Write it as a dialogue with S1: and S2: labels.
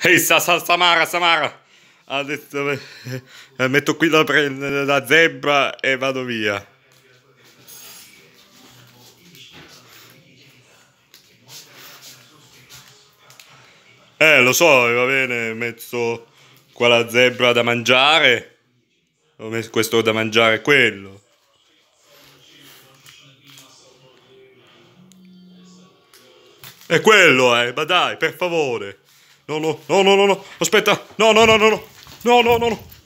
S1: Ehi, sa, sa, Samara, Samara. Adesso eh, eh, metto qui la, la zebra e vado via. Eh, lo so, va bene, metto qua la zebra da mangiare. Ho messo questo da mangiare quello. È quello, eh, ma dai, per favore no, no, no, no, no, aspetta, no, no, no, no, no, no, no, no, no.